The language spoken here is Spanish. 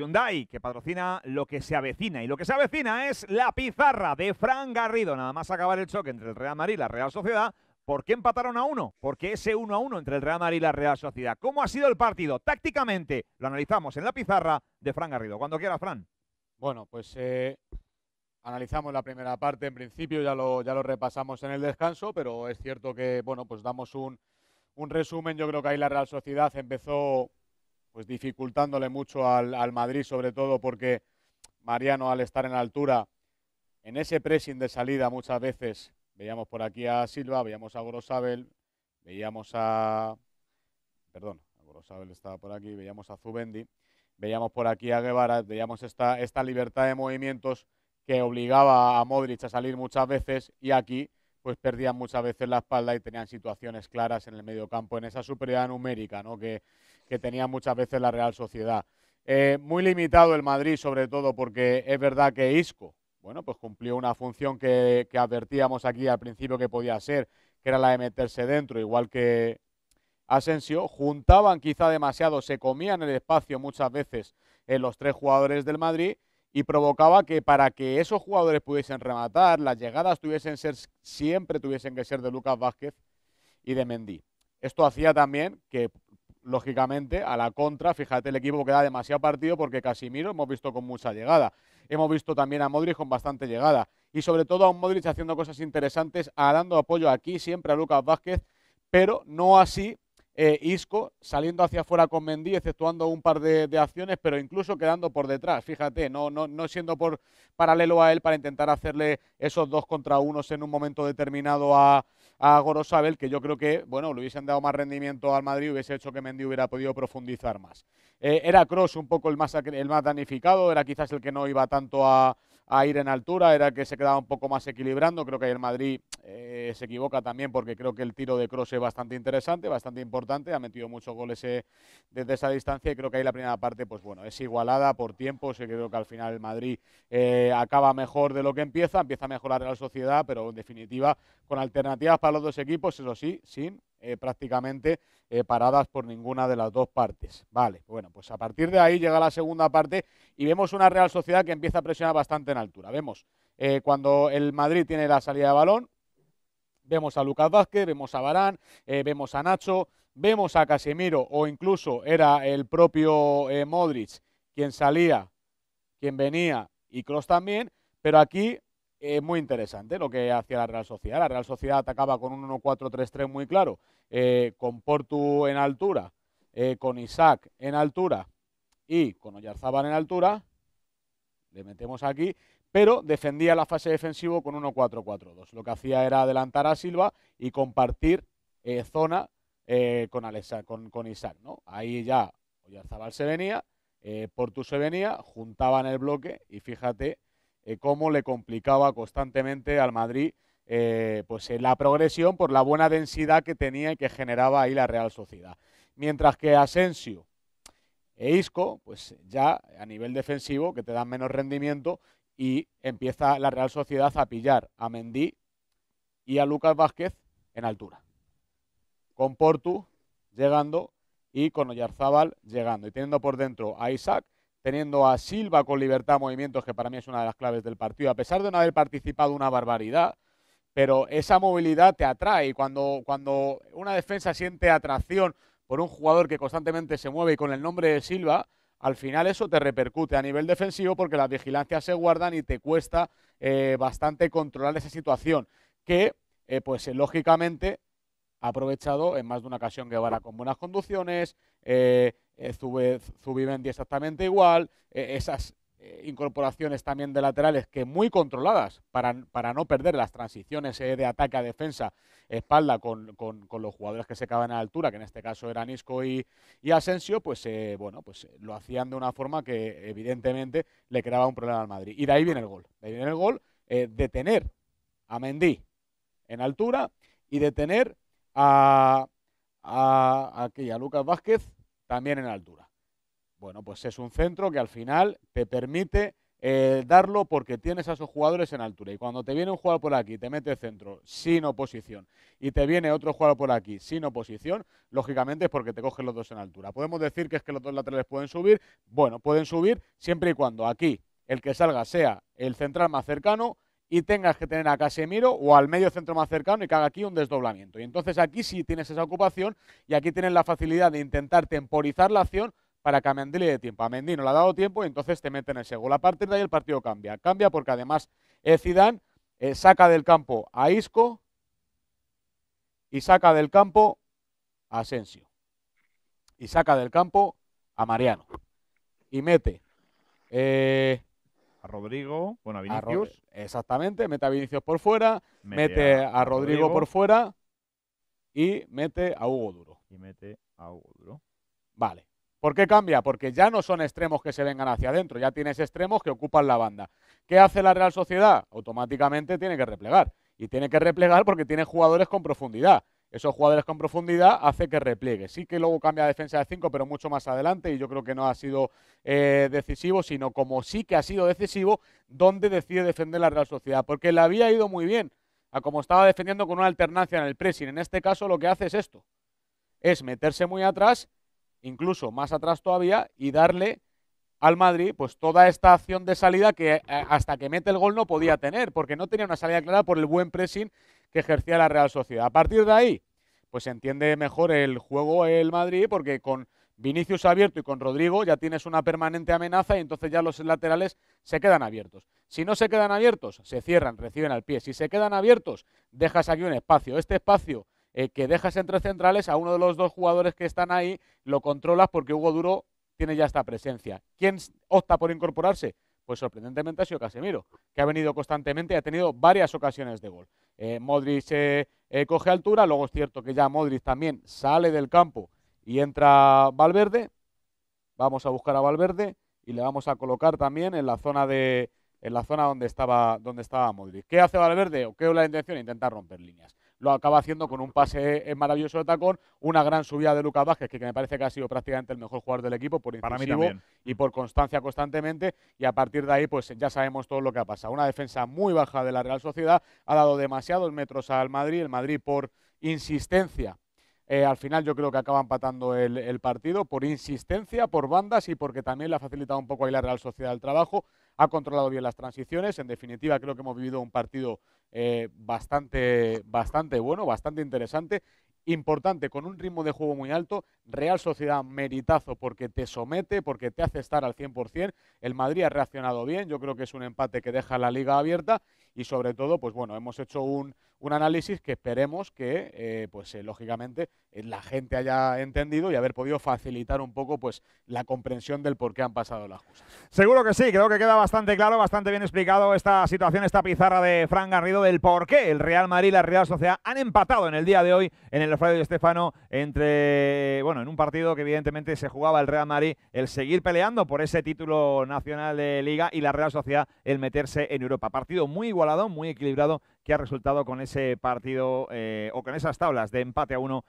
Hyundai, que patrocina lo que se avecina. Y lo que se avecina es la pizarra de Fran Garrido. Nada más acabar el choque entre el Real Madrid y la Real Sociedad. ¿Por qué empataron a uno? Porque ese uno a uno entre el Real Madrid y la Real Sociedad. ¿Cómo ha sido el partido? Tácticamente lo analizamos en la pizarra de Fran Garrido. Cuando quiera, Fran. Bueno, pues eh, analizamos la primera parte en principio, ya lo, ya lo repasamos en el descanso, pero es cierto que, bueno, pues damos un, un resumen. Yo creo que ahí la Real Sociedad empezó pues dificultándole mucho al, al Madrid, sobre todo porque Mariano al estar en altura, en ese pressing de salida muchas veces, veíamos por aquí a Silva, veíamos a Grosabel, veíamos a... Perdón, estaba por aquí, veíamos a Zubendi, veíamos por aquí a Guevara, veíamos esta, esta libertad de movimientos que obligaba a Modric a salir muchas veces y aquí pues perdían muchas veces la espalda y tenían situaciones claras en el medio campo en esa superioridad numérica, ¿no? Que, que tenía muchas veces la Real Sociedad. Eh, muy limitado el Madrid, sobre todo, porque es verdad que Isco, bueno, pues cumplió una función que, advertíamos aquí al principio que podía ser, que era la de meterse dentro, igual que Asensio. Juntaban quizá demasiado, se comían el espacio muchas veces en los tres jugadores del Madrid y provocaba que para que esos jugadores pudiesen rematar, las llegadas tuviesen ser, siempre tuviesen que ser de Lucas Vázquez y de Mendy. Esto hacía también que lógicamente, a la contra. Fíjate, el equipo que da demasiado partido porque Casimiro hemos visto con mucha llegada. Hemos visto también a Modric con bastante llegada. Y sobre todo a un Modric haciendo cosas interesantes, dando apoyo aquí siempre a Lucas Vázquez, pero no así eh, Isco, saliendo hacia afuera con Mendy, exceptuando un par de, acciones, pero incluso quedando por detrás, fíjate, no, no, no siendo por paralelo a él para intentar hacerle esos dos contra unos en un momento determinado a, a Gorosabel, que yo creo que, bueno, le hubiesen dado más rendimiento al Madrid, y hubiese hecho que Mendy hubiera podido profundizar más. Eh, era Cross un poco el más, el más danificado, era quizás el que no iba tanto a, a ir en altura, era que se quedaba un poco más equilibrando, creo que el Madrid eh, se equivoca también porque creo que el tiro de Cross es bastante interesante, bastante importante. Ha metido muchos goles eh, desde esa distancia y creo que ahí la primera parte, pues bueno, es igualada por tiempo. Se eh, creo que al final el Madrid acaba mejor de lo que empieza, empieza a mejorar la sociedad, pero en definitiva con alternativas para los dos equipos, eso sí, sin prácticamente paradas por ninguna de las dos partes. Vale, bueno, pues a partir de ahí llega la segunda parte y vemos una Real Sociedad que empieza a presionar bastante en altura. Vemos cuando el Madrid tiene la salida de balón, Vemos a Lucas Vázquez, vemos a Barán, eh, vemos a Nacho, vemos a Casemiro o incluso era el propio eh, Modric quien salía, quien venía y Cross también, pero aquí es eh, muy interesante lo que hacía la Real Sociedad. La Real Sociedad atacaba con un 1-4-3-3 muy claro, con Portu en altura, con Isaac en altura y con Oyarzábal en altura, le metemos aquí, pero defendía la fase defensivo con 1-4-4-2. Lo que hacía era adelantar a Silva y compartir eh, zona eh, con, Alexa, con, Isaac. ¿no? Ahí ya Oyarzabal se venía, eh, Portu se venía, juntaban el bloque y fíjate cómo le complicaba constantemente al Madrid pues, la progresión por la buena densidad que tenía y que generaba ahí la Real Sociedad. Mientras que Asensio e Isco, pues ya a nivel defensivo, que te dan menos rendimiento y empieza la Real Sociedad a pillar a Mendy y a Lucas Vázquez en altura. Con Portu llegando y con Oyarzábal llegando. Y teniendo por dentro a Isaac, teniendo a Silva con libertad de movimientos, que para mí es una de las claves del partido, a pesar de no haber participado una barbaridad, pero esa movilidad te atrae. Cuando, cuando una defensa siente atracción por un jugador que constantemente se mueve y con el nombre de Silva, al final eso te repercute a nivel defensivo porque las vigilancias se guardan y te cuesta eh, bastante controlar esa situación que, eh, pues eh, lógicamente, ha aprovechado en más de una ocasión Guevara con buenas conducciones, su Zubimendi exactamente igual, esas eh, incorporaciones también de laterales que muy controladas para, para no perder las transiciones eh, de ataque a defensa, espalda con, los jugadores que se caben a altura, que en este caso eran Isco y, Asensio, pues eh, bueno, pues lo hacían de una forma que evidentemente le creaba un problema al Madrid. Y de ahí viene el gol. De ahí viene el gol de tener a Mendy en altura y de tener a, a, a Lucas Vázquez también en altura. Bueno, pues es un centro que al final te permite eh, darlo porque tienes a esos jugadores en altura. Y cuando te viene un jugador por aquí, te mete centro sin oposición, y te viene otro jugador por aquí sin oposición, lógicamente es porque te cogen los dos en altura. Podemos decir que es que los dos laterales pueden subir. Bueno, pueden subir siempre y cuando aquí el que salga sea el central más cercano y tengas que tener a Casemiro o al medio centro más cercano y que haga aquí un desdoblamiento. Y entonces aquí sí tienes esa ocupación y aquí tienes la facilidad de intentar temporizar la acción para que a Mendy le dé tiempo. A Mendy no le ha dado tiempo y entonces te meten en gol. A partir de ahí el partido cambia. Cambia porque además eh, Zidane eh, saca del campo a Isco y saca del campo a Asensio. Y saca del campo a Mariano. Y mete eh, a Rodrigo, bueno, a Vinicius. exactamente, mete a Vinicius por fuera, mete, a, Rodrigo, Rodrigo por fuera y mete a Hugo Duro. Y mete a Hugo Duro. Vale. ¿Por qué cambia? Porque ya no son extremos que se vengan hacia adentro, ya tienes extremos que ocupan la banda. ¿Qué hace la Real Sociedad? Automáticamente tiene que replegar. Y tiene que replegar porque tiene jugadores con profundidad. Esos jugadores con profundidad hace que repliegue. Sí que luego cambia a defensa de 5, pero mucho más adelante. Y yo creo que no ha sido eh, decisivo, sino como sí que ha sido decisivo, donde decide defender la Real Sociedad. Porque le había ido muy bien a como estaba defendiendo con una alternancia en el pressing. En este caso lo que hace es esto. Es meterse muy atrás incluso más atrás todavía, y darle al Madrid pues toda esta acción de salida que eh, hasta que mete el gol no podía tener, porque no tenía una salida clara por el buen pressing que ejercía la Real Sociedad. A partir de ahí, pues se entiende mejor el juego el Madrid, porque con Vinicius abierto y con Rodrigo ya tienes una permanente amenaza y entonces ya los laterales se quedan abiertos. Si no se quedan abiertos, se cierran, reciben al pie. Si se quedan abiertos, dejas aquí un espacio. Este espacio eh, que dejas entre centrales a uno de los dos jugadores que están ahí, lo controlas porque Hugo Duro tiene ya esta presencia. ¿Quién opta por incorporarse? Pues sorprendentemente ha sido Casemiro, que ha venido constantemente y ha tenido varias ocasiones de gol. Eh, Modric eh, coge altura, luego es cierto que ya Modric también sale del campo y entra Valverde. Vamos a buscar a Valverde y le vamos a colocar también en la zona de, en la zona donde estaba, donde estaba Modric. ¿Qué hace Valverde? ¿O qué es la intención? Intentar romper líneas. Lo acaba haciendo con un pase maravilloso de tacón, una gran subida de Lucas Vázquez, que, me parece que ha sido prácticamente el mejor jugador del equipo por Para y por constancia constantemente. Y a partir de ahí, pues ya sabemos todo lo que ha pasado. Una defensa muy baja de la Real Sociedad, ha dado demasiados metros al Madrid. El Madrid, por insistencia, eh, al final yo creo que acaba empatando el, el, partido por insistencia, por bandas y porque también le ha facilitado un poco ahí la Real Sociedad el trabajo ha controlado bien las transiciones. En definitiva, creo que hemos vivido un partido eh, bastante, bastante bueno, bastante interesante, importante, con un ritmo de juego muy alto. Real Sociedad, meritazo, porque te somete, porque te hace estar al 100%. El Madrid ha reaccionado bien, yo creo que es un empate que deja la liga abierta y sobre todo, pues bueno, hemos hecho un un análisis que esperemos que, eh, pues eh, lógicamente, eh, la gente haya entendido y haber podido facilitar un poco pues, la comprensión del por qué han pasado las cosas. Seguro que sí, creo que queda bastante claro, bastante bien explicado esta situación, esta pizarra de Fran Garrido del por qué el Real Madrid y la Real Sociedad han empatado en el día de hoy en el Alfredo y Estefano entre, bueno, en un partido que evidentemente se jugaba el Real Madrid el seguir peleando por ese título nacional de Liga y la Real Sociedad el meterse en Europa. Partido muy igualado, muy equilibrado que ha resultado con ese partido eh, o con esas tablas de empate a uno